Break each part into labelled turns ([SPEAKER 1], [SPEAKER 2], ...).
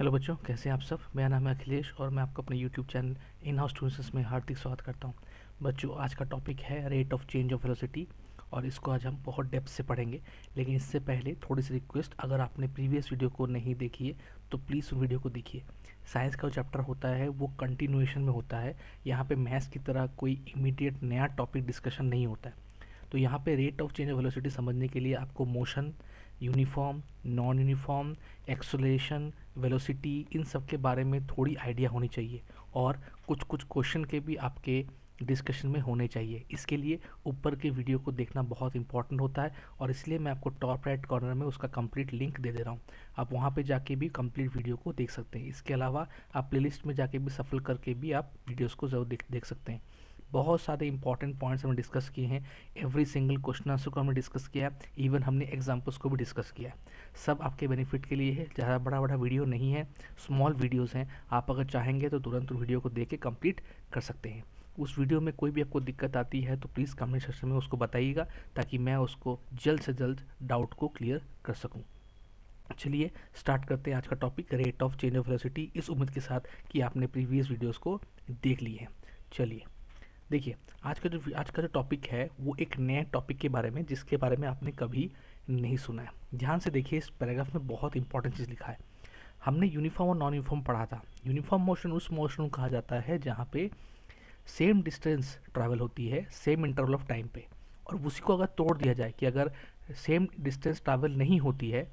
[SPEAKER 1] Hello बच्चों कैसे हैं आप सब मेरा नाम है अखिलेश और मैं आपको अपने YouTube channel in house tuitions में हार्दिक स्वागत करता हूं बच्चों आज का टॉपिक है rate of change of velocity और इसको आज हम बहुत डेप्थ से पढ़ेंगे लेकिन इससे पहले थोड़ी सी रिक्वेस्ट अगर आपने प्रीवियस वीडियो को नहीं देखी है तो प्लीज़ उन वीडियो को देखिए साइंस का जो चैप्टर होता है वो कंटिन्यूएशन में होता है यहाँ पर मैथ्स की तरह कोई इमीडिएट नया टॉपिक डिस्कशन नहीं होता है तो यहाँ पर rate of change of velocity समझने के लिए आपको motion uniform non uniform acceleration velocity इन सब के बारे में थोड़ी आइडिया होनी चाहिए और कुछ कुछ क्वेश्चन के भी आपके डिस्कशन में होने चाहिए इसके लिए ऊपर के वीडियो को देखना बहुत इंपॉर्टेंट होता है और इसलिए मैं आपको टॉप राइट कॉर्नर में उसका कंप्लीट लिंक दे दे रहा हूँ आप वहाँ पे जाके भी कंप्लीट वीडियो को देख सकते हैं इसके अलावा आप प्लेलिस्ट में जाके भी सफल करके भी आप वीडियोस को ज़रूर देख देख सकते हैं बहुत सारे इंपॉर्टेंट पॉइंट्स हमने डिस्कस किए हैं एवरी सिंगल क्वेश्चन आंसर को हमने डिस्कस किया इवन हमने एग्जाम्पल्स को भी डिस्कस किया सब आपके बेनिफिट के लिए है ज़्यादा बड़ा बड़ा वीडियो नहीं है स्मॉल वीडियोज़ हैं आप अगर चाहेंगे तो तुरंत वीडियो को देख के कम्प्लीट कर सकते हैं उस वीडियो में कोई भी आपको दिक्कत आती है तो प्लीज़ कमेंट सेक्शन में उसको बताइएगा ताकि मैं उसको जल्द से जल्द डाउट को क्लियर कर सकूँ चलिए स्टार्ट करते हैं आज का topic rate of change of velocity इस उम्मीद के साथ कि आपने प्रीवियस वीडियोस को देख लिए हैं चलिए देखिए आज का जो आज का जो टॉपिक है वो एक नए टॉपिक के बारे में जिसके बारे में आपने कभी नहीं सुना है ध्यान से देखिए इस पैराग्राफ में बहुत इंपॉर्टेंट चीज़ लिखा है हमने यूनिफॉर्म और नॉन यूनिफॉर्म पढ़ा था यूनिफॉर्म मोशन उस मोशन को कहा जाता है जहाँ पे सेम डिस्टेंस ट्रैवल होती है सेम इंटरवल ऑफ टाइम पे और उसी को अगर तोड़ दिया जाए कि अगर सेम डिस्टेंस ट्रैवल नहीं होती है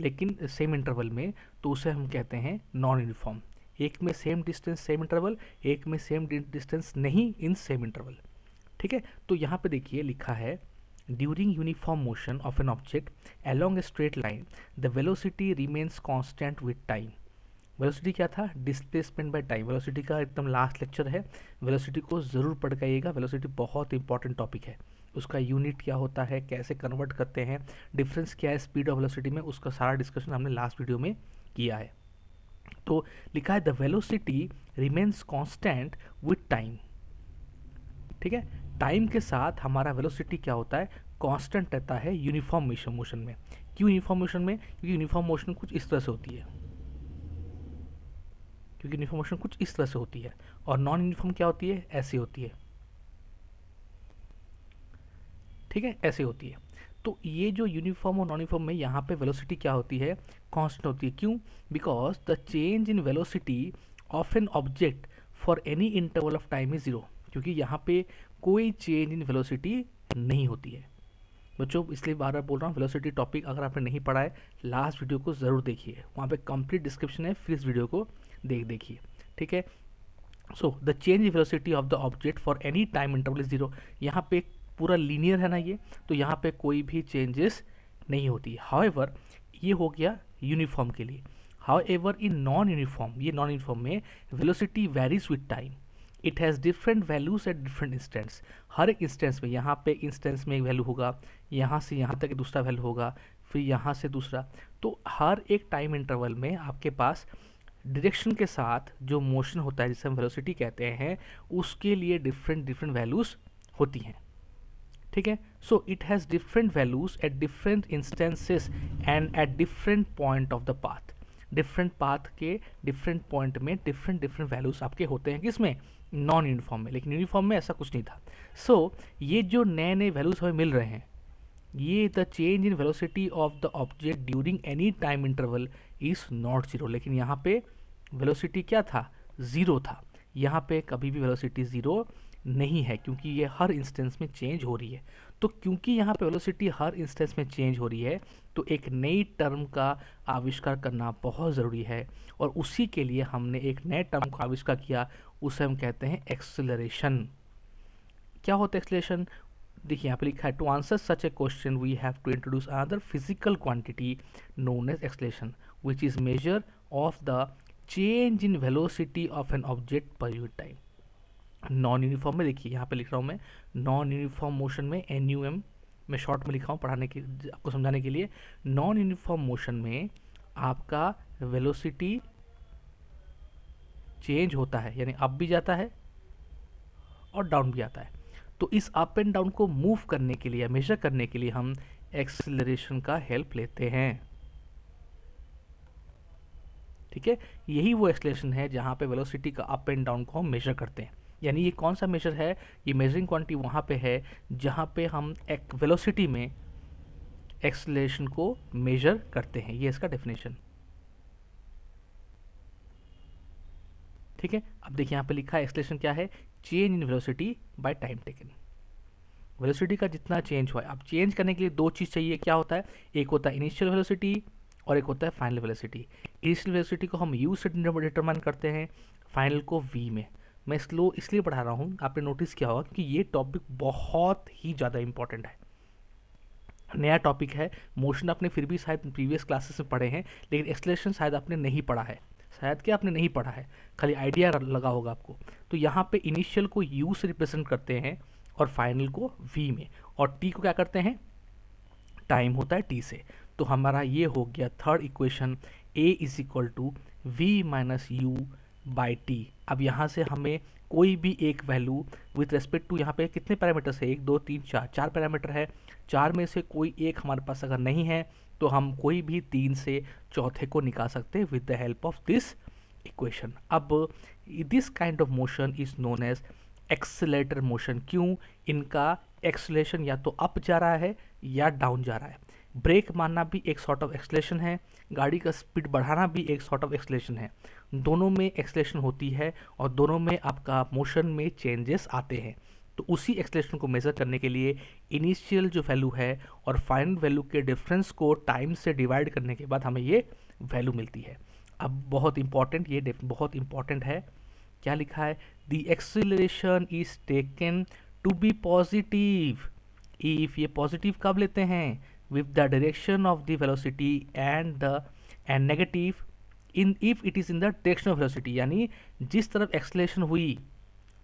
[SPEAKER 1] लेकिन सेम इंटरवल में तो उसे हम कहते हैं नॉन यूनिफॉर्म एक में सेम डिस्टेंस सेम इंटरवल एक में सेम डिस्टेंस नहीं इन सेम इंटरवल ठीक है तो यहाँ पे देखिए लिखा है during uniform motion of an object along a straight line the velocity remains constant with time velocity क्या था डिस्प्लेसमेंट बाय टाइम वेलोसिटी का एकदम लास्ट लेक्चर है वेलोसिटी को ज़रूर पढ़ गइएगा वेलोसिटी बहुत इंपॉर्टेंट टॉपिक है उसका यूनिट क्या होता है कैसे कन्वर्ट करते हैं डिफरेंस क्या है स्पीड ऑफ वेलोसिटी में उसका सारा डिस्कशन हमने लास्ट वीडियो में किया है तो लिखा है the velocity remains constant with time ठीक है टाइम के साथ हमारा वेलोसिटी क्या होता है कॉन्स्टेंट रहता है यूनिफॉर्म मिशन मोशन में क्यों यूनिफॉर्म मोशन में क्योंकि यूनिफॉर्म मोशन कुछ इस तरह से होती है क्योंकि यूनिफॉर्म मोशन कुछ इस तरह से होती है और नॉन यूनिफॉर्म क्या होती है ऐसी होती है ठीक है ऐसे होती है तो ये जो यूनिफॉर्म और नॉन यूनिफॉर्म में यहाँ पे वेलोसिटी क्या होती है कॉन्स्टेंट होती है क्यों because the change in velocity of an object for any interval of time is zero क्योंकि यहाँ पे कोई चेंज इन वेलोसिटी नहीं होती है बच्चों इसलिए बार बार बोल रहा हूँ वेलोसिटी टॉपिक अगर आपने नहीं पढ़ा है लास्ट वीडियो को ज़रूर देखिए वहाँ पे कंप्लीट डिस्क्रिप्शन है फिर इस वीडियो को देख देखिए ठीक है so the change in velocity of the object for any time interval is zero यहाँ पे पूरा लीनियर है ना ये तो यहाँ पे कोई भी चेंजेस नहीं होती हाउ ये हो गया यूनिफॉर्म के लिए however in non uniform ये नॉन यूनिफॉर्म में velocity varies with time it has different values at different instants हर एक इंस्टेंस में यहाँ पे इंस्टेंस में एक वैल्यू होगा यहाँ से यहाँ तक दूसरा वैल्यू होगा फिर यहाँ से दूसरा तो हर एक टाइम इंटरवल में आपके पास डिरेक्शन के साथ जो मोशन होता है जिसे हम वेलोसिटी कहते हैं उसके लिए डिफरेंट डिफरेंट वैल्यूज़ होती हैं ठीक है so it has different values at different instances and at different point of the path different path के डिफरेंट पॉइंट में डिफरेंट डिफरेंट वैल्यूज़ आपके होते हैं किसमें नॉन यूनिफॉर्म में लेकिन यूनिफॉर्म में ऐसा कुछ नहीं था सो so, ये जो नए नए वैल्यूज़ हमें मिल रहे हैं ये the change in velocity of the object during any time interval is not zero लेकिन यहाँ पे वेलोसिटी क्या था ज़ीरो था यहाँ पे कभी भी वेलोसिटी ज़ीरो नहीं है क्योंकि ये हर इंस्टेंस में चेंज हो रही है तो क्योंकि यहाँ पे वेलोसिटी हर इंस्टेंस में चेंज हो रही है तो एक नई टर्म का आविष्कार करना बहुत ज़रूरी है और उसी के लिए हमने एक नए टर्म का आविष्कार किया उसे हम कहते हैं एक्सेलरेशन क्या होता है एक्सेलरेशन देखिए यहाँ पे लिखा है to answer such a question we have to introduce another physical quantity known as acceleration which is measure of the change in velocity of an object per unit time non uniform में देखिए यहाँ पे लिख रहा हूँ मैं non uniform motion में N U M मैं शॉर्ट में लिखा हूँ पढ़ाने के आपको समझाने के लिए नॉन यूनिफॉर्म मोशन में आपका वेलोसिटी चेंज होता है यानी अप भी जाता है और डाउन भी आता है तो इस अप एंड डाउन को मूव करने के लिए मेजर करने के लिए हम एक्सेलरेशन का हेल्प लेते हैं ठीक है यही वो एक्सलेशन है जहाँ पे वेलोसिटी का अप एंड डाउन को हम मेजर करते हैं यानी ये कौन सा मेजर है ये मेजरिंग क्वांटिटी वहाँ पे है जहाँ पे हम एक वेलोसिटी में एक्सलेशन को मेजर करते हैं ये इसका डेफिनेशन ठीक है अब देखिए यहाँ पे लिखा है एक्सलेशन क्या है change in velocity by time taken velocity का जितना चेंज हुआ है अब चेंज करने के लिए दो चीज़ चाहिए क्या होता है एक होता है इनिशियल वेलोसिटी और एक होता है फाइनल वेलोसिटी इनिशियल वेलोसिटी को हम यू से डिटरमाइन करते हैं फाइनल को वी में मैं स्लो इसलिए पढ़ा रहा हूँ आपने नोटिस किया होगा कि ये टॉपिक बहुत ही ज़्यादा इंपॉर्टेंट है नया टॉपिक है मोशन आपने फिर भी शायद प्रीवियस क्लासेस में पढ़े हैं लेकिन एक्सलेशन शायद आपने नहीं पढ़ा है शायद क्या आपने नहीं पढ़ा है खाली आइडिया लगा होगा आपको तो यहाँ पे इनिशियल को यू से रिप्रेजेंट करते हैं और फाइनल को वी में और टी को क्या करते हैं टाइम होता है टी से तो हमारा ये हो गया third equation a is equal to v minus u by t अब यहाँ से हमें कोई भी एक वैल्यू विथ रेस्पेक्ट टू यहाँ पे कितने पैरामीटर्स है एक दो तीन चार चार पैरामीटर है चार में से कोई एक हमारे पास अगर नहीं है तो हम कोई भी तीन से चौथे को निकाल सकते हैं with the help of this equation अब this kind of motion is known as accelerated motion क्यों इनका एक्सलेशन या तो अप जा रहा है या डाउन जा रहा है ब्रेक मारना भी एक सॉर्ट ऑफ एक्सलेशन है गाड़ी का स्पीड बढ़ाना भी एक सॉर्ट ऑफ एक्सलेशन है दोनों में एक्सलेशन होती है और दोनों में आपका मोशन में चेंजेस आते हैं तो उसी एक्सलेशन को मेज़र करने के लिए इनिशियल जो वैल्यू है और फाइनल वैल्यू के डिफरेंस को टाइम से डिवाइड करने के बाद हमें ये वैल्यू मिलती है अब बहुत इंपॉर्टेंट ये बहुत इंपॉर्टेंट है क्या लिखा है the acceleration is taken to be positive if ये पॉजिटिव कब लेते हैं with the direction of the velocity and the and negative in if it is in the of velocity यानी जिस तरफ एक्सलेशन हुई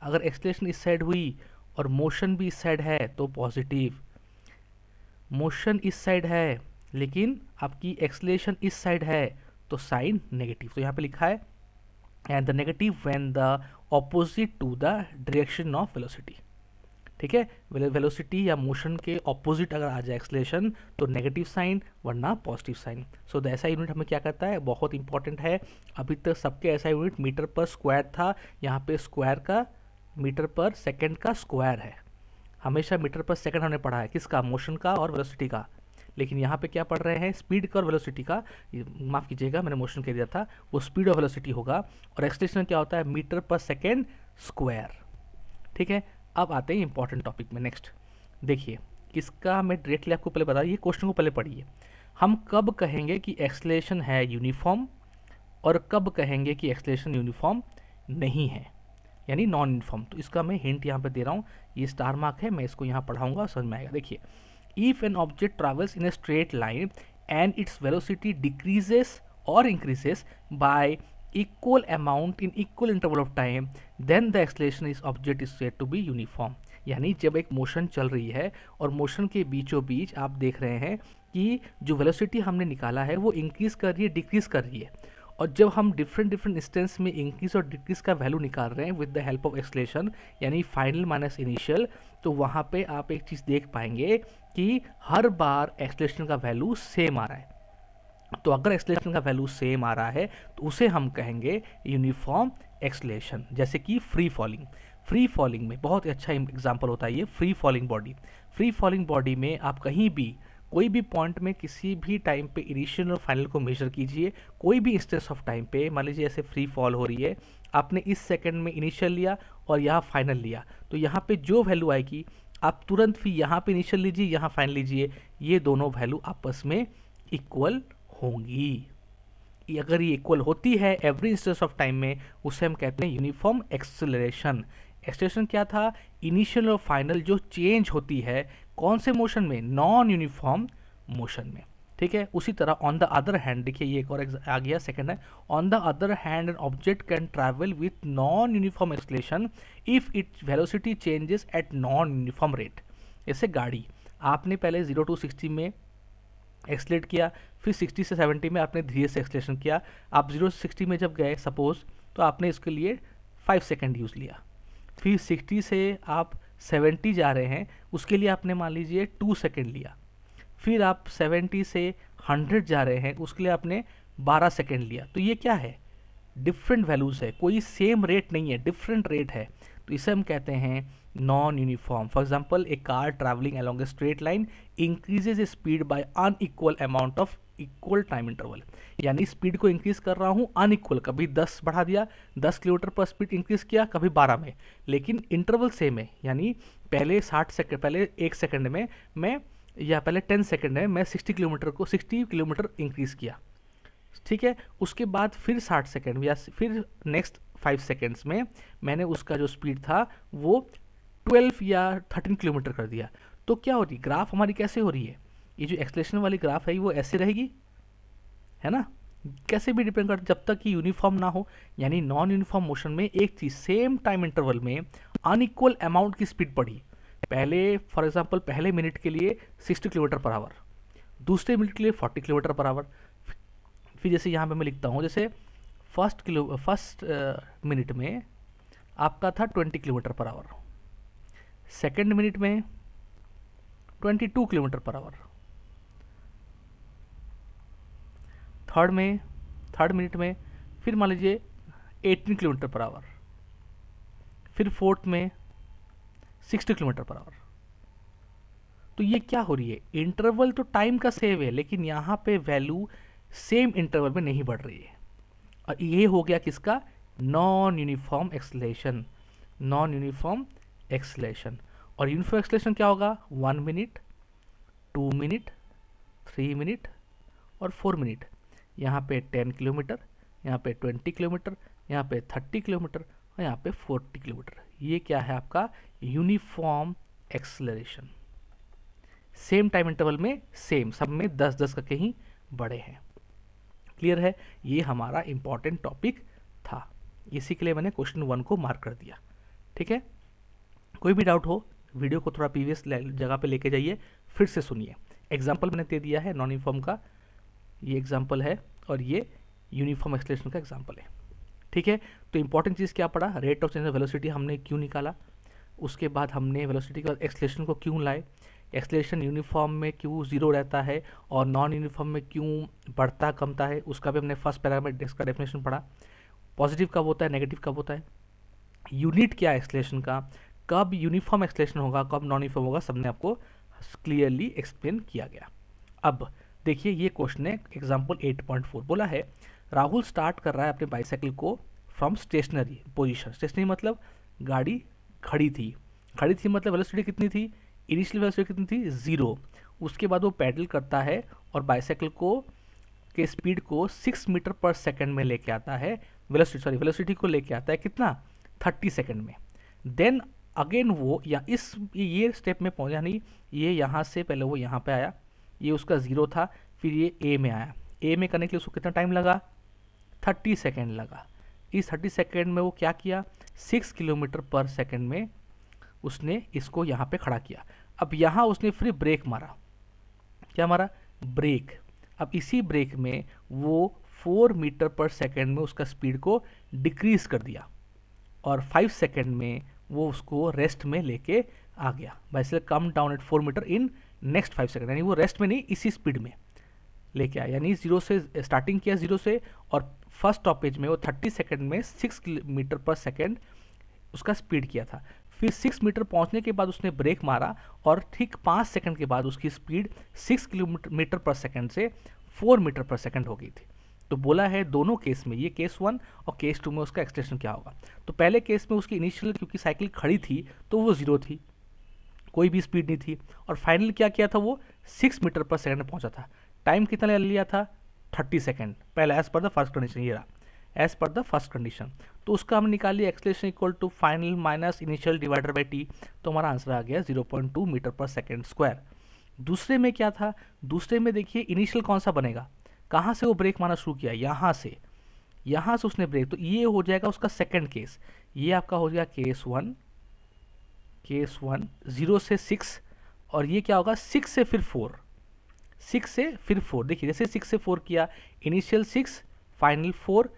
[SPEAKER 1] अगर एक्सलेशन इस साइड हुई और मोशन भी इस साइड है तो पॉजिटिव मोशन इस साइड है लेकिन आपकी एक्सलेशन इस साइड है तो साइन नेगेटिव तो यहाँ पे लिखा है and the negative when the opposite to the direction of velocity ठीक है वेलोसिटी या मोशन के ऑपोजिट अगर आ जाए एक्सलेशन तो नेगेटिव साइन वरना पॉजिटिव साइन सो द ऐसा यूनिट हमें क्या करता है बहुत इंपॉर्टेंट है अभी तक सबके ऐसा यूनिट मीटर पर स्क्वायर था यहाँ पे स्क्वायर का मीटर पर सेकेंड का स्क्वायर है हमेशा मीटर पर सेकेंड हमने पढ़ा है किसका मोशन का और वेलोसिटी का लेकिन यहाँ पे क्या पढ़ रहे हैं स्पीड का और वेलोसिटी का माफ़ कीजिएगा मैंने मोशन कह दिया था वो स्पीड और वेलोसिटी होगा और एक्सलेशन क्या होता है मीटर पर सेकेंड स्क्वायर ठीक है अब आते हैं इंपॉर्टेंट टॉपिक में नेक्स्ट देखिए इसका मैं डायरेक्टली आपको पहले बता ये क्वेश्चन को पहले पढ़िए हम कब कहेंगे कि एक्सलेशन है यूनिफॉर्म और कब कहेंगे कि एक्सलेशन यूनिफॉर्म नहीं है यानी नॉन यूनिफॉर्म तो इसका मैं हिंट यहाँ पर दे रहा हूँ ये स्टार मार्क है मैं इसको यहाँ पढ़ाऊँगा समझ में आएगा देखिए if an object travels in a straight line and its velocity decreases और increases by equal amount in equal interval of time then the acceleration is object is said to be uniform यानी जब एक motion चल रही है और motion के बीचों बीच आप देख रहे हैं कि जो वेलोसिटी हमने निकाला है वो इंक्रीज़ कर रही है डिक्रीज़ कर रही है और जब हम डिफरेंट डिफरेंट इंस्टेंस में इंक्रीज और डिक्रीज का वैल्यू निकाल रहे हैं with the help of acceleration यानी फाइनल माइनस इनिशियल तो वहाँ पे आप एक चीज़ देख पाएंगे कि हर बार एक्सलेशन का वैल्यू सेम आ रहा है तो अगर एक्सलेशन का वैल्यू सेम आ रहा है तो उसे हम कहेंगे यूनिफॉर्म एक्सलेशन जैसे कि फ्री फॉलिंग फ्री फॉलिंग में बहुत ही अच्छा एग्जाम्पल होता है ये free falling body free falling body में आप कहीं भी कोई भी पॉइंट में किसी भी टाइम पे इनिशियल और फाइनल को मेजर कीजिए कोई भी इंस्टेंस ऑफ टाइम पे मान लीजिए ऐसे फ्री फॉल हो रही है आपने इस सेकंड में इनिशियल लिया और यहाँ फाइनल लिया तो यहाँ पे जो वैल्यू आएगी आप तुरंत भी यहाँ पे इनिशियल लीजिए यहाँ फाइनल लीजिए ये दोनों वैल्यू आपस में इक्वल होंगी अगर ये इक्वल होती है एवरी इंस्टेंस ऑफ टाइम में उसे हम कहते हैं यूनिफॉर्म एक्सेलरेशन एक्सेलरेशन क्या था इनिशियल और फाइनल जो चेंज होती है कौन से मोशन में नॉन यूनिफॉर्म मोशन में ठीक है उसी तरह ऑन द अदर हैंड देखिए ये एक और आ गया सेकंड है on the other hand an object can travel with non uniform acceleration if it velocity changes at non uniform rate जैसे गाड़ी आपने पहले जीरो टू सिक्सटी में एक्सलेट किया फिर 60 से 70 में आपने धीरे से एक्सलेशन किया आप 0 से 60 में जब गए सपोज़ तो आपने इसके लिए 5 सेकेंड यूज़ लिया फिर 60 से आप 70 जा रहे हैं उसके लिए आपने मान लीजिए 2 सेकेंड लिया फिर आप 70 से 100 जा रहे हैं उसके लिए आपने 12 सेकेंड लिया तो ये क्या है डिफरेंट वैल्यूज़ है कोई सेम रेट नहीं है डिफरेंट रेट है तो इसे हम कहते हैं non-uniform. For example, a car traveling along a straight line increases speed by unequal amount of equal time interval यानी स्पीड को इंक्रीज कर रहा हूँ अनइक्वल कभी 10 बढ़ा दिया 10 किलोमीटर पर स्पीड इंक्रीज किया कभी 12 में लेकिन इंटरवल सेम है यानी पहले 60 सेकंड पहले एक सेकंड में मैं या पहले 10 सेकंड में मैं 60 किलोमीटर को 60 किलोमीटर इंक्रीज किया ठीक है उसके बाद फिर 60 सेकंड या फिर नेक्स्ट फाइव सेकेंड्स में मैंने उसका जो स्पीड था वो ट्वेल्व या थर्टीन किलोमीटर कर दिया तो क्या हो रही ग्राफ हमारी कैसे हो रही है ये जो एक्सलेशन वाली ग्राफ है वो ऐसे रहेगी है ना कैसे भी डिपेंड करता जब तक कि यूनिफॉर्म ना हो यानी नॉन यूनिफॉर्म मोशन में एक चीज़ सेम टाइम इंटरवल में अनइक्वल अमाउंट की स्पीड बढ़ी पहले फॉर एग्जांपल पहले मिनट के लिए 60 किलोमीटर पर आवर दूसरे मिनट के लिए 40 किलोमीटर पर आवर फिर जैसे यहाँ पे मैं लिखता हूँ जैसे फर्स्ट किलो फर्स्ट मिनट में आपका था 20 kilometre per our second minute में 22 किलोमीटर पर आवर थर्ड में थर्ड मिनट में फिर मान लीजिए 18 किलोमीटर पर आवर फिर फोर्थ में 60 किलोमीटर पर आवर तो ये क्या हो रही है इंटरवल तो टाइम का सेव है लेकिन यहाँ पे वैल्यू सेम इंटरवल में नहीं बढ़ रही है और ये हो गया किसका non uniform acceleration non uniform acceleration और इन्फो एक्सलेशन क्या होगा one minute two minute three minute और फोर मिनट यहाँ पे टेन किलोमीटर यहाँ पे ट्वेंटी किलोमीटर यहाँ पे थर्टी किलोमीटर और यहाँ पे फोर्टी किलोमीटर ये क्या है आपका uniform acceleration same time interval में सेम सब में दस दस का कहीं बड़े हैं क्लियर है ये हमारा इंपॉर्टेंट टॉपिक था इसी के लिए मैंने क्वेश्चन वन को मार्क कर दिया ठीक है कोई भी डाउट हो वीडियो को थोड़ा प्रीवियस जगह पे लेके जाइए फिर से सुनिए एग्जाम्पल मैंने दे दिया है नॉन यूनिफॉर्म का ये एग्जाम्पल है और ये यूनिफॉर्म एक्सलेशन का एग्जाम्पल है ठीक है तो इंपॉर्टेंट चीज़ क्या पड़ा रेट ऑफ चेंज वेलोसिटी हमने क्यों निकाला उसके बाद हमने वेलोसिटी का एक्सलेशन को क्यों लाए एक्सलेशन यूनिफॉर्म में क्यों ज़ीरो रहता है और नॉन यूनिफॉर्म में क्यों बढ़ता कमता है उसका भी हमने फर्स्ट पैरामीटर का डेफिनेशन पढ़ा पॉजिटिव कब होता है नेगेटिव कब होता है यूनिट क्या है एक्सलेशन का कब यूनिफॉर्म एक्सलेशन होगा कब नॉन यूनिफॉर्म होगा सबने आपको क्लियरली एक्सप्लेन किया गया अब देखिए ये क्वेश्चन है एग्जाम्पल 8.4 बोला है राहुल स्टार्ट कर रहा है अपने बाईसाइकिल को फ्रॉम स्टेशनरी पोजिशन स्टेशनरी मतलब गाड़ी खड़ी थी खड़ी थी मतलब वेलोसिटी कितनी थी इनिशियल वेलोसिटी कितनी थी ज़ीरो उसके बाद वो पैडल करता है और बाईसाइकिल को के स्पीड को सिक्स मीटर पर सेकेंड में लेके आता है वेलोसिटी सॉरी वेलोसिटी को लेके आता है कितना थर्टी सेकेंड में देन अगेन वो या इस ये स्टेप में पहुंचा नहीं ये यहाँ से पहले वो यहाँ पे आया ये उसका ज़ीरो था फिर ये ए में आया ए में करने के लिए उसको कितना टाइम लगा थर्टी सेकेंड लगा इस थर्टी सेकेंड में वो क्या किया सिक्स किलोमीटर पर सेकेंड में उसने इसको यहाँ पे खड़ा किया अब यहाँ उसने फिर ब्रेक मारा क्या मारा ब्रेक अब इसी ब्रेक में वो फोर मीटर पर सेकेंड में उसका स्पीड को डिक्रीज़ कर दिया और फाइव सेकेंड में वो उसको रेस्ट में लेके आ गया by come down at four metre in next five second यानी वो रेस्ट में नहीं इसी स्पीड में लेके आया यानी जीरो से स्टार्टिंग किया जीरो से और फर्स्ट स्टॉपेज में वो थर्टी सेकेंड में सिक्स मीटर पर सेकेंड उसका स्पीड किया था फिर सिक्स मीटर पहुंचने के बाद उसने ब्रेक मारा और ठीक पाँच सेकंड के बाद उसकी speed six kilometre metre per second से फोर मीटर पर सेकंड हो गई थी तो बोला है दोनों केस में ये केस वन और केस टू में उसका एक्सटेंशन क्या होगा तो पहले केस में उसकी इनिशियल क्योंकि साइकिल खड़ी थी तो वो ज़ीरो थी कोई भी स्पीड नहीं थी और फाइनल क्या किया था वो सिक्स मीटर पर सेकेंड पहुंचा पहुँचा था टाइम कितना ले लिया था थर्टी सेकेंड पहले as per the first condition ये रहा as per the first condition तो उसका हम निकालिए acceleration equal to final minus initial divider by t तो हमारा आंसर आ गया zero point two metre per second square दूसरे में क्या था दूसरे में देखिए इनिशियल कौन सा बनेगा कहाँ से वो ब्रेक मारना शुरू किया यहाँ से यहाँ से उसने ब्रेक तो ये हो जाएगा उसका सेकंड केस ये आपका हो जाएगा case one case one zero से सिक्स और ये क्या होगा सिक्स से फिर फोर सिक्स से फिर फोर देखिए जैसे सिक्स से फोर किया initial six final four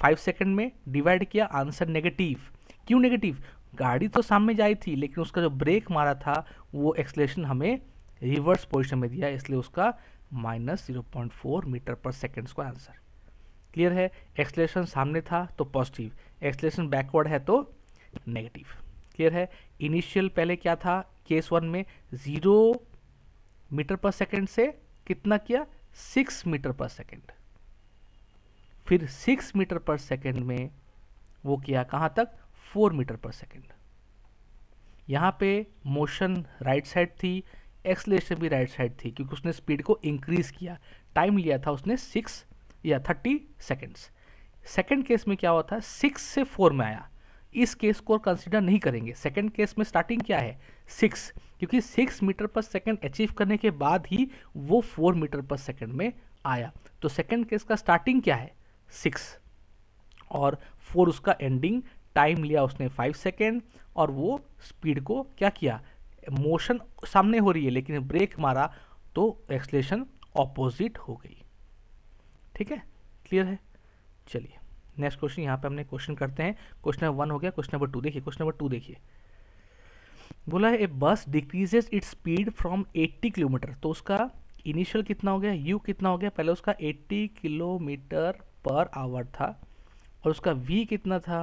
[SPEAKER 1] five second में डिवाइड किया आंसर नेगेटिव क्यों नेगेटिव गाड़ी तो सामने जाई थी लेकिन उसका जो ब्रेक मारा था वो एक्सलेशन हमें रिवर्स पोजिशन में दिया इसलिए उसका minus zero point four metre per seconds को आंसर क्लियर है एक्सलेशन सामने था तो पॉजिटिव एक्सलेशन बैकवर्ड है तो नेगेटिव क्लियर है इनिशियल पहले क्या था केस वन में जीरो मीटर पर सेकेंड से कितना किया सिक्स मीटर पर सेकेंड फिर सिक्स मीटर पर सेकेंड में वो किया कहाँ तक फोर मीटर पर सेकेंड यहाँ पे मोशन राइट साइड थी एक्सलेशन भी राइट साइड थी क्योंकि उसने स्पीड को इंक्रीज़ किया टाइम लिया था उसने सिक्स या थर्टी सेकेंड्स सेकेंड केस में क्या हुआ था सिक्स से फोर में आया इस केस को कंसिडर नहीं करेंगे सेकेंड केस में स्टार्टिंग क्या है सिक्स क्योंकि six metre per second achieve करने के बाद ही वो फोर मीटर पर सेकेंड में आया तो सेकेंड केस का स्टार्टिंग क्या है सिक्स और फोर उसका एंडिंग टाइम लिया उसने फाइव सेकेंड और वो स्पीड को क्या किया मोशन सामने हो रही है लेकिन ब्रेक मारा तो एक्सलेशन ऑपोजिट हो गई ठीक है क्लियर है चलिए नेक्स्ट क्वेश्चन यहाँ पे हमने क्वेश्चन करते हैं क्वेश्चन नंबर वन हो गया क्वेश्चन नंबर टू देखिए क्वेश्चन नंबर टू देखिए बोला है a bus decreases its speed from 80 kilometre तो उसका इनिशियल कितना हो गया यू कितना हो गया पहले उसका 80 किलोमीटर पर आवर था और उसका वी कितना था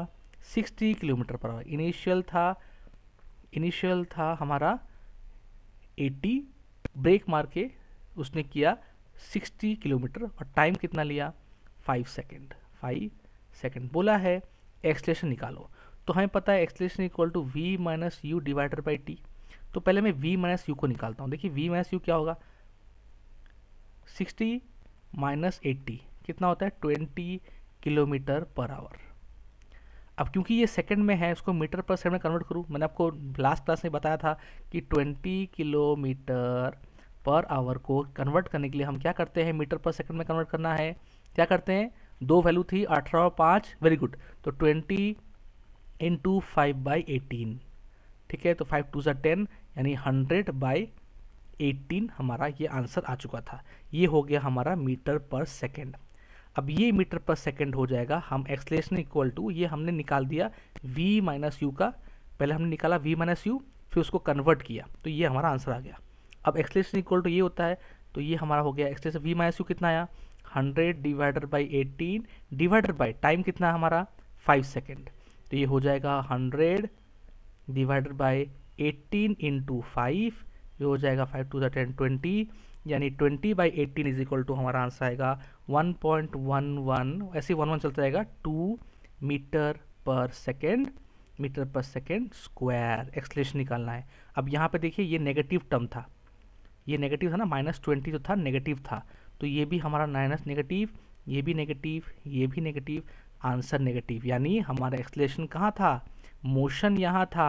[SPEAKER 1] 60 किलोमीटर पर आवर इनिशियल था इनिशियल था हमारा 80 ब्रेक मार के उसने किया 60 किलोमीटर और टाइम कितना लिया 5 सेकंड 5 सेकंड बोला है एक्सलेशन निकालो तो हमें पता है acceleration equal to v minus u divided by t तो पहले मैं वी माइनस यू को निकालता हूँ देखिए वी माइनस यू क्या होगा 60 माइनस एट्टी कितना होता है 20 किलोमीटर पर आवर अब क्योंकि ये सेकंड में है इसको मीटर पर सेकंड में कन्वर्ट करूँ मैंने आपको लास्ट क्लास में बताया था कि ट्वेंटी किलोमीटर पर आवर को कन्वर्ट करने के लिए हम क्या करते हैं मीटर पर सेकंड में कन्वर्ट करना है क्या करते हैं दो वैल्यू थी अठारह पाँच वेरी गुड तो twenty into five by eighteen ठीक है तो फाइव टू सा टेन यानी हंड्रेड बाई एटीन हमारा ये आंसर आ चुका था ये हो गया हमारा मीटर पर सेकेंड अब ये मीटर पर सेकेंड हो जाएगा हम एक्सलेशन इक्वल टू ये हमने निकाल दिया v माइनस यू का पहले हमने निकाला v माइनस यू फिर उसको कन्वर्ट किया तो ये हमारा आंसर आ गया अब एक्सलेशन इक्वल टू ये होता है तो ये हमारा हो गया एक्सलेशन v माइनस यू कितना आया hundred divided by eighteen divided by time कितना है हमारा फाइव सेकेंड तो ये हो जाएगा hundred divided by eighteen into five ये हो जाएगा फाइव टू टेन ट्वेंटी यानी twenty by eighteen is equal to हमारा आंसर आएगा वन पॉइंट वन वन ऐसे वन वन चलता रहेगा two metre per second metre per second square acceleration निकालना है अब यहाँ पे देखिए ये नेगेटिव टर्म था ये नेगेटिव था ना माइनस ट्वेंटी जो था नेगेटिव था तो ये भी हमारा माइनस नेगेटिव ये भी नेगेटिव ये भी नेगेटिव आंसर नेगेटिव यानी हमारा एक्सलेशन कहाँ था मोशन यहाँ था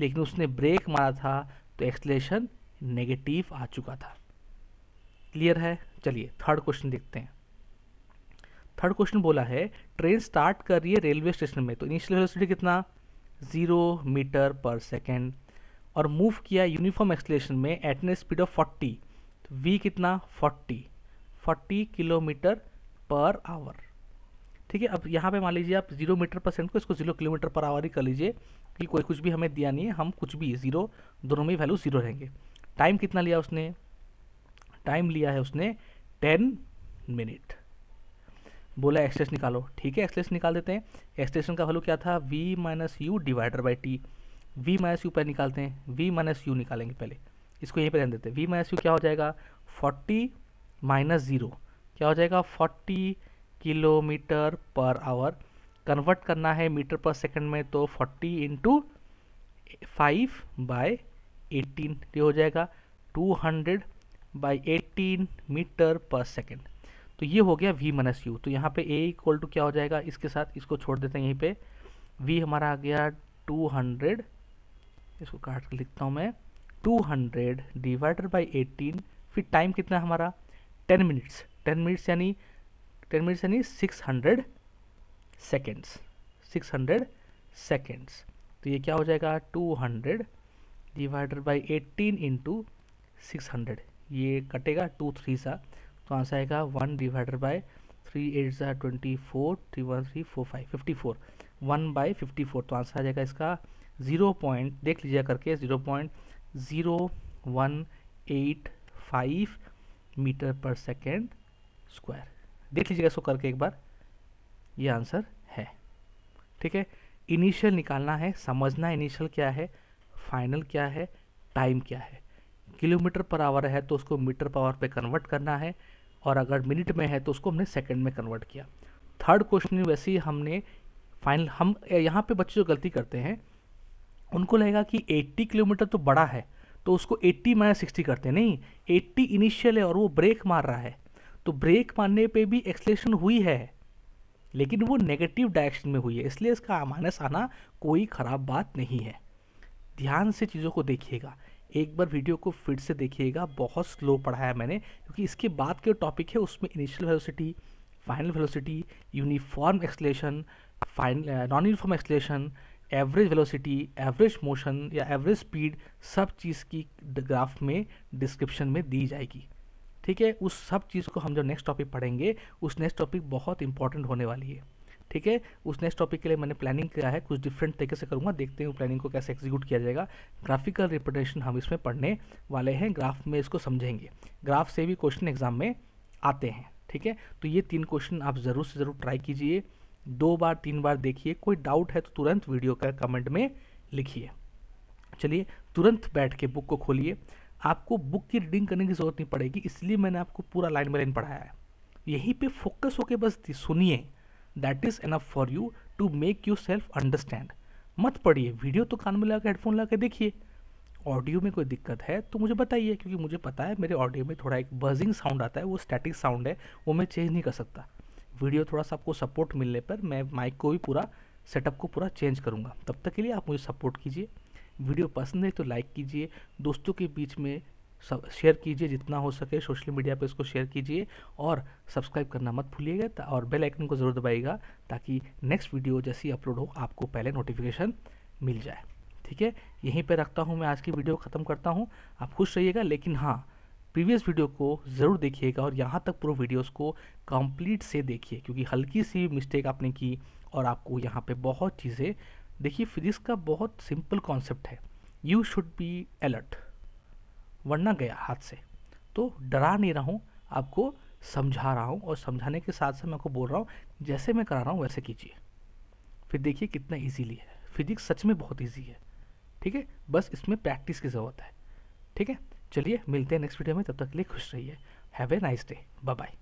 [SPEAKER 1] लेकिन उसने ब्रेक मारा था तो एक्सलेशन नेगेटिव आ चुका था क्लियर है चलिए थर्ड क्वेश्चन देखते हैं थर्ड क्वेश्चन बोला है ट्रेन स्टार्ट कर रही है रेलवे स्टेशन में तो इनिशियल वेलोसिटी कितना ज़ीरो मीटर पर सेकेंड और मूव किया यूनिफॉर्म एक्सलेशन में at an speed of forty तो वी कितना forty forty kilometre per hour ठीक है अब यहाँ पे मान लीजिए आप जीरो मीटर पर सेकेंड को इसको जीरो किलोमीटर पर आवर ही कर लीजिए कि कोई कुछ भी हमें दिया नहीं है हम कुछ भी ज़ीरो दोनों में वैल्यू ज़ीरो रहेंगे टाइम कितना लिया उसने टाइम लिया है उसने टेन मिनट बोला एक्सलेस निकालो ठीक है एक्सलेस निकाल देते हैं एक्सटेशन का वैल्यू क्या था v minus u divider by t v minus u पहले निकालते हैं वी माइनस यू निकालेंगे पहले इसको यहीं पर ध्यान देते हैं वी माइनस यू क्या हो जाएगा फोर्टी माइनस ज़ीरो क्या हो जाएगा forty kilometre per hour convert करना है मीटर पर सेकेंड में तो forty into five by eighteen ये हो जाएगा two hundred by eighteen metre per second तो ये हो गया वी माइनस यू तो यहाँ पे ए इक्वल टू क्या हो जाएगा इसके साथ इसको छोड़ देते हैं यहीं पे वी हमारा आ गया टू हंड्रेड इसको काट कर लिखता हूँ मैं two hundred divided by eighteen फिर टाइम कितना हमारा टेन मिनट्स टेन मिनट्स यानी टेन मिनट्स यानी six hundred seconds six hundred seconds तो ये क्या हो जाएगा two hundred divided by eighteen into six hundred ये कटेगा टू थ्री सा तो आंसर आएगा one divided by three eight ज़ा twenty four three one three four five fifty four one by fifty four तो आंसर आ जाएगा इसका ज़ीरो पॉइंट देख लीजिए करके zero point zero one eight five metre per second square देख लीजिएगा इसको करके एक बार ये आंसर है ठीक है इनिशियल निकालना है समझना इनिशियल क्या है फाइनल क्या है टाइम क्या है किलोमीटर पर आवर है तो उसको मीटर पर आवर पे कन्वर्ट करना है और अगर मिनट में है तो उसको हमने सेकंड में कन्वर्ट किया थर्ड क्वेश्चन वैसे ही हमने फाइनल हम यहाँ पे बच्चे जो गलती करते हैं उनको लगेगा कि 80 किलोमीटर तो बड़ा है तो उसको 80 माइनस सिक्सटी करते हैं नहीं 80 इनिशियल है और वो ब्रेक मार रहा है तो ब्रेक मारने पे भी एक्सलेशन हुई है लेकिन वो नेगेटिव डायरेक्शन में हुई है इसलिए इसका माइनस आना कोई ख़राब बात नहीं है ध्यान से चीज़ों को देखिएगा एक बार वीडियो को फिर से देखिएगा बहुत स्लो पढ़ाया मैंने क्योंकि इसके बाद के टॉपिक है उसमें initial velocity final velocity uniform acceleration final non uniform acceleration average velocity average motion या एवरेज स्पीड सब चीज़ की ग्राफ में डिस्क्रिप्शन में दी जाएगी ठीक है उस सब चीज़ को हम जो नेक्स्ट टॉपिक पढ़ेंगे उस नेक्स्ट टॉपिक बहुत इंपॉर्टेंट होने वाली है ठीक है उस नेक्स्ट टॉपिक के लिए मैंने प्लानिंग किया है कुछ डिफरेंट तरीके से करूँगा देखते हैं प्लानिंग को कैसे एग्जीक्यूट किया जाएगा ग्राफिकल रिप्रेजेंटेशन हम इसमें पढ़ने वाले हैं ग्राफ में इसको समझेंगे ग्राफ से भी क्वेश्चन एग्जाम में आते हैं ठीक है तो ये तीन क्वेश्चन आप ज़रूर से ज़रूर ट्राई कीजिए दो बार तीन बार देखिए कोई डाउट है तो तुरंत वीडियो का कमेंट में लिखिए चलिए तुरंत बैठ के बुक को खोलिए आपको बुक की रीडिंग करने की ज़रूरत नहीं पड़ेगी इसलिए मैंने आपको पूरा लाइन में लाइन पढ़ाया है यहीं पे फोकस होके बस सुनिए that is enough for you to make yourself understand मत पढ़िए वीडियो तो कान में लगा के हेडफोन लगा के देखिए ऑडियो में कोई दिक्कत है तो मुझे बताइए क्योंकि मुझे पता है मेरे ऑडियो में थोड़ा एक बजिंग साउंड आता है वो स्टैटिक साउंड है वो मैं चेंज नहीं कर सकता वीडियो थोड़ा सा आपको सपोर्ट मिलने पर मैं माइक को भी पूरा सेटअप को पूरा चेंज करूँगा तब तक के लिए आप मुझे सपोर्ट कीजिए वीडियो पसंद है तो लाइक कीजिए दोस्तों के बीच में सब शेयर कीजिए जितना हो सके सोशल मीडिया पे इसको शेयर कीजिए और सब्सक्राइब करना मत भूलिएगा और बेल आइकन को ज़रूर दबाइएगा ताकि नेक्स्ट वीडियो जैसी अपलोड हो आपको पहले नोटिफिकेशन मिल जाए ठीक है यहीं पर रखता हूँ मैं आज की वीडियो ख़त्म करता हूँ आप खुश रहिएगा लेकिन हाँ प्रीवियस वीडियो को ज़रूर देखिएगा और यहाँ तक पूरे वीडियोज़ को कम्प्लीट से देखिए क्योंकि हल्की सी मिस्टेक आपने की और आपको यहाँ पर बहुत चीज़ें देखिए फिजिक्स का बहुत सिंपल कॉन्सेप्ट है यू शुड बी अलर्ट वरना गया हाथ से तो डरा नहीं रहा हूँ आपको समझा रहा हूँ और समझाने के साथ साथ मैं आपको बोल रहा हूँ जैसे मैं करा रहा हूँ वैसे कीजिए फिर देखिए कितना ईजीली है फिजिक्स सच में बहुत ईजी है ठीक है बस इसमें प्रैक्टिस की ज़रूरत है ठीक है चलिए मिलते हैं नेक्स्ट वीडियो में तब तक के लिए खुश रहिए have a nice day bye bye